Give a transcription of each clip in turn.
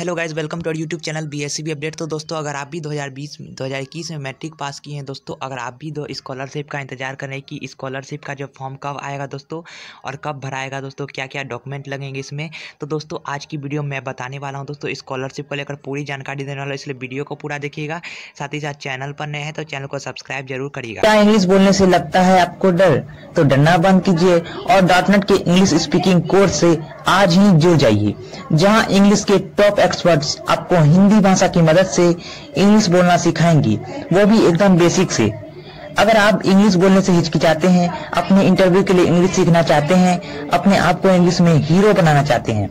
hello guys welcome to our YouTube channel B S B update तो दोस्तों अगर आप भी 2020 2021 में मैट्रिक पास किए हैं दोस्तों अगर आप भी दो स्कॉलरशिप का इंतजार कर रहे हैं कि स्कॉलरशिप का जो फॉर्म कब आएगा दोस्तों और कब भराएगा दोस्तों क्या क्या डॉक्यूमेंट लगेंगे इसमें तो दोस्तों आज की वीडियो मैं बताने वाला हूँ दोस्तों स्कॉलरशिप को लेकर पूरी जानकारी देने वाला इसलिए वीडियो को पूरा देखिएगा साथ ही साथ चैनल पर नए हैं तो चैनल को सब्सक्राइब जरूर करिएगा क्या इंग्लिश बोलने से लगता है आपको डर तो डरना बंद कीजिए और डॉटनेट के इंग्लिश स्पीकिंग कोर्स से आज ही जुड़ जाइए जहाँ इंग्लिश के टॉप एक्सपर्ट्स आपको हिंदी भाषा की मदद से इंग्लिश बोलना सिखाएंगी वो भी एकदम बेसिक से अगर आप इंग्लिश बोलने से हिचकिचाते हैं अपने इंटरव्यू के लिए इंग्लिश सीखना चाहते हैं अपने आप को इंग्लिश में हीरो बनाना चाहते हैं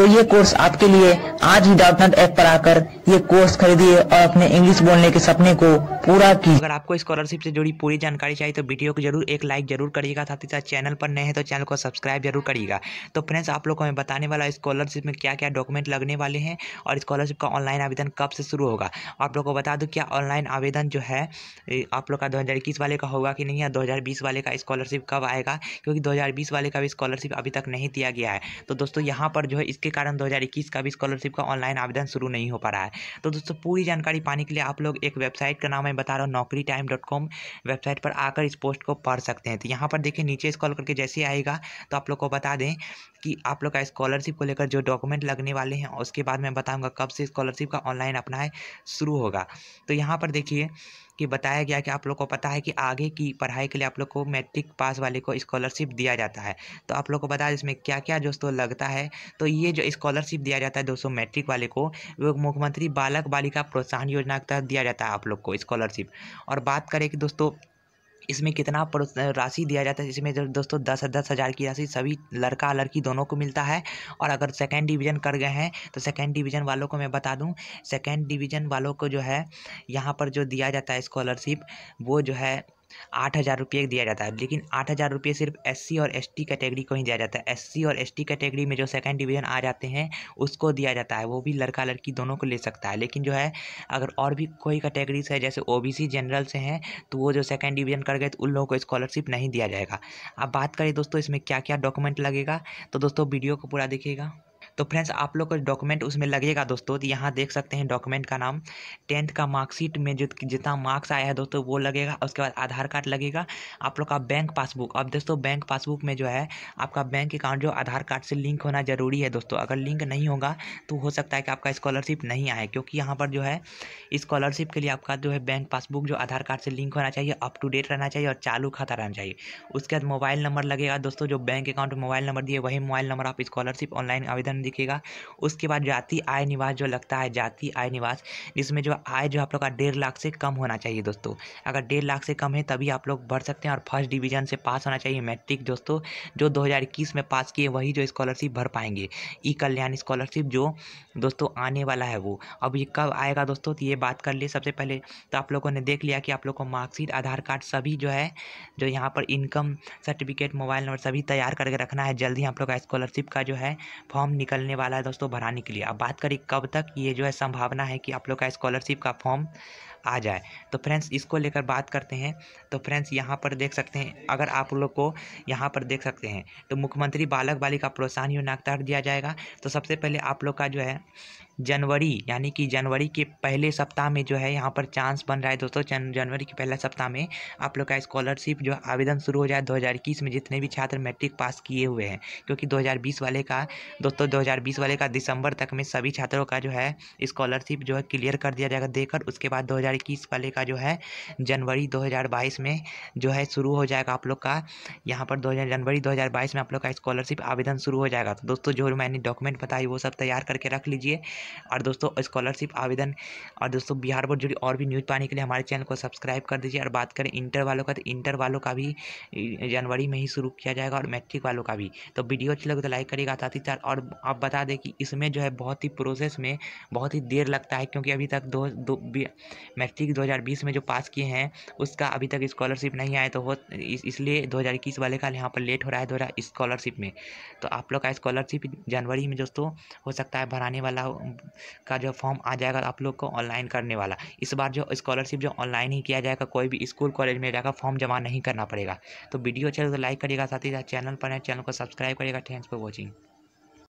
तो ये कोर्स आपके लिए आज ही डॉट डाउटनेट ऐप पर आकर ये कोर्स खरीदिए और अपने इंग्लिश बोलने के सपने को पूरा की अगर आपको स्कॉलरशिप से जुड़ी पूरी जानकारी चाहिए तो वीडियो को जरूर एक लाइक जरूर करिएगा साथ ही साथ चैनल पर नए हैं तो चैनल को सब्सक्राइब जरूर करिएगा तो फ्रेंड्स आप लोग को मैं बताने वाला स्कॉलरशिप में क्या क्या डॉक्यूमेंट लगने वाले हैं और स्कॉलरशिप का ऑनलाइन आवेदन कब से शुरू होगा आप लोग को बता दूँ क्या ऑनलाइन आवेदन जो है आप लोग का दो वाले का होगा कि नहीं या दो वाले का स्कॉलरशिप कब आएगा क्योंकि दो वाले का भी स्कॉलरशिप अभी तक नहीं दिया गया है तो दोस्तों यहाँ पर जो है इसके जिसके कारण 2021 का भी स्कॉलरशिप का ऑनलाइन आवेदन शुरू नहीं हो पा रहा है तो दोस्तों पूरी जानकारी पाने के लिए आप लोग एक वेबसाइट का नाम मैं बता रहा हूँ नौकरी टाइम डॉट कॉम वेबसाइट पर आकर इस पोस्ट को पढ़ सकते हैं तो यहाँ पर देखिए नीचे स्कॉल करके जैसे आएगा तो आप लोग को बता दें कि आप लोग का स्कॉलरशिप को लेकर जो डॉक्यूमेंट लगने वाले हैं उसके बाद मैं बताऊंगा कब से स्कॉलरशिप का ऑनलाइन अपना शुरू होगा तो यहाँ पर देखिए कि बताया गया कि आप लोग को पता है कि आगे की पढ़ाई के लिए आप लोग को मैट्रिक पास वाले को स्कॉलरशिप दिया जाता है तो आप लोग को बता इसमें क्या क्या दोस्तों लगता है तो ये जो स्कॉलरशिप दिया जाता है दोस्तों मैट्रिक वाले को वो मुख्यमंत्री बालक बालिका प्रोत्साहन योजना के तहत दिया जाता है आप लोग को स्कॉलरशिप और बात करें कि दोस्तों इसमें कितना राशि दिया जाता है इसमें जो दोस्तों दस दस हज़ार की राशि सभी लड़का लड़की दोनों को मिलता है और अगर सेकेंड डिवीज़न कर गए हैं तो सेकेंड डिवीज़न वालों को मैं बता दूं सेकेंड डिवीज़न वालों को जो है यहाँ पर जो दिया जाता है स्कॉलरशिप वो जो है आठ हज़ार रुपये दिया जाता है लेकिन आठ हज़ार रुपये सिर्फ एस और एस कैटेगरी को ही दिया जाता है एस और एस कैटेगरी में जो सेकेंड डिवीज़न आ जाते हैं उसको दिया जाता है वो भी लड़का लड़की दोनों को ले सकता है लेकिन जो है अगर और भी कोई कैटेगरीज है जैसे ओ जनरल से हैं तो वो जो सेकेंड डिवीज़न कर गए तो उन लोगों को स्कॉलरशिप नहीं दिया जाएगा अब बात करें दोस्तों इसमें क्या क्या डॉक्यूमेंट लगेगा तो दोस्तों वीडियो को पूरा देखिएगा तो फ्रेंड्स आप लोग का डॉक्यूमेंट उसमें लगेगा दोस्तों तो यहाँ देख सकते हैं डॉक्यूमेंट का नाम टेंथ का मार्कशीट में जो जितना मार्क्स आया है दोस्तों वो लगेगा उसके बाद आधार कार्ड लगेगा आप लोग का बैंक पासबुक अब दोस्तों बैंक पासबुक में जो है आपका बैंक अकाउंट जो आधार कार्ड से लिंक होना ज़रूरी है दोस्तों अगर लिंक नहीं होगा तो हो सकता है कि आपका स्कॉलरशिप नहीं आए क्योंकि यहाँ पर जो है स्कॉलरशिप के लिए आपका जो है बैंक पासबुक जो आधार कार्ड से लिंक होना चाहिए अप टू डेट रहना चाहिए और चालू खाता रहना चाहिए उसके बाद मोबाइल नंबर लगेगा दोस्तों जो बैंक अकाउंट मोबाइल नंबर दिए वही मोबाइल नंबर आप स्कॉलरशिप ऑनलाइन आवेदन दिखेगा उसके बाद जाति आय निवास जो लगता है जाति आय निवास जिसमें जो आय जो आप लोग का डेढ़ लाख से कम होना चाहिए दोस्तों अगर डेढ़ लाख से कम है तभी आप लोग बढ़ सकते हैं और फर्स्ट डिवीजन से पास होना चाहिए मैट्रिक दोस्तों जो दो में पास किए वही जो स्कॉलरशिप भर पाएंगे ई कल्याण स्कॉलरशिप जो दोस्तों आने वाला है वो अब ये कब आएगा दोस्तों तो ये बात कर लिए सबसे पहले तो आप लोगों ने देख लिया कि आप लोग को मार्कशीट आधार कार्ड सभी जो है जो यहाँ पर इनकम सर्टिफिकेट मोबाइल नंबर सभी तैयार करके रखना है जल्दी आप लोग का स्कॉलरशिप का जो है फॉर्म निकल निकलने वाला है दोस्तों भराने के लिए अब बात करें कब तक ये जो है संभावना है कि आप लोग का स्कॉलरशिप का फॉर्म आ जाए तो फ्रेंड्स इसको लेकर बात करते हैं तो फ्रेंड्स यहाँ पर देख सकते हैं अगर आप लोग को यहाँ पर देख सकते हैं तो मुख्यमंत्री बालक बालिका प्रोत्साहन योजना तहत दिया जाएगा तो सबसे पहले आप लोग का जो है जनवरी यानी कि जनवरी के पहले सप्ताह में जो है यहाँ पर चांस बन रहा है दोस्तों जनवरी के पहले सप्ताह में आप लोग का स्कॉलरशिप जो आवेदन शुरू हो जाए 2021 में जितने भी छात्र मैट्रिक पास किए हुए हैं क्योंकि 2020 वाले का दोस्तों 2020 वाले का दिसंबर तक में सभी छात्रों का जो है स्कॉलरशिप जो है क्लियर कर दिया जाएगा देकर उसके बाद दो 2021 वाले का जो है जनवरी 2022 में जो है शुरू हो जाएगा आप लोग का यहाँ पर दो जनवरी 2022 में आप लोग का स्कॉलरशिप आवेदन शुरू हो जाएगा तो दोस्तों जो मैंने डॉक्यूमेंट बताई वो सब तैयार करके रख लीजिए और दोस्तों स्कॉलरशिप आवेदन और दोस्तों बिहार बोर्ड जुड़ी और भी न्यूज़ पाने के लिए हमारे चैनल को सब्सक्राइब कर दीजिए और बात करें इंटर वालों का तो इंटर वालों का भी जनवरी में ही शुरू किया जाएगा और मैट्रिक वालों का भी तो वीडियो अच्छी लगे तो लाइक करिएगा साथ ही साथ और आप बता दें कि इसमें जो है बहुत ही प्रोसेस में बहुत ही देर लगता है क्योंकि अभी तक दो, दो मैट्रिक 2020 में जो पास किए हैं उसका अभी तक स्कॉलरशिप नहीं आया तो हो इस, इसलिए 2021 वाले का यहाँ पर लेट हो रहा है दो स्कॉलरशिप में तो आप लोग का स्कॉलरशिप जनवरी में दोस्तों हो सकता है भराने वाला का जो फॉर्म आ जाएगा आप लोग को ऑनलाइन करने वाला इस बार जो स्कॉलरशिप जो ऑनलाइन ही किया जाएगा कोई भी स्कूल कॉलेज में जाकर फॉर्म जमा नहीं करना पड़ेगा तो वीडियो अच्छा तो लाइक करिएगा साथ ही साथ चैनल पर है चैनल को सब्सक्राइब करेगा थैंक्स फॉर वॉचिंग